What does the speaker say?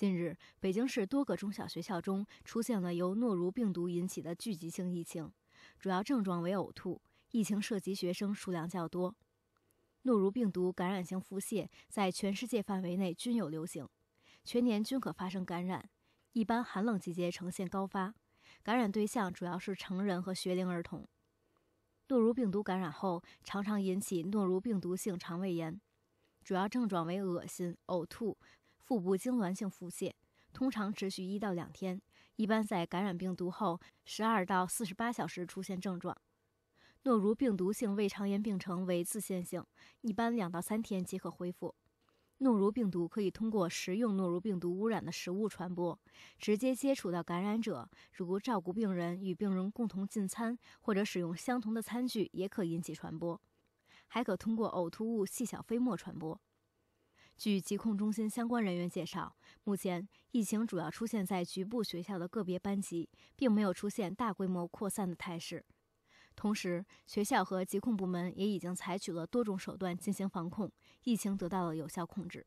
近日，北京市多个中小学校中出现了由诺如病毒引起的聚集性疫情，主要症状为呕吐。疫情涉及学生数量较多。诺如病毒感染性腹泻在全世界范围内均有流行，全年均可发生感染，一般寒冷季节呈现高发。感染对象主要是成人和学龄儿童。诺如病毒感染后常常引起诺如病毒性肠胃炎，主要症状为恶心、呕吐。腹部痉挛性腹泻通常持续一到两天，一般在感染病毒后十二到四十八小时出现症状。诺如病毒性胃肠炎病程为自限性，一般两到三天即可恢复。诺如病毒可以通过食用诺如病毒污染的食物传播，直接接触到感染者，如照顾病人、与病人共同进餐或者使用相同的餐具，也可引起传播。还可通过呕吐物、细小飞沫传播。据疾控中心相关人员介绍，目前疫情主要出现在局部学校的个别班级，并没有出现大规模扩散的态势。同时，学校和疾控部门也已经采取了多种手段进行防控，疫情得到了有效控制。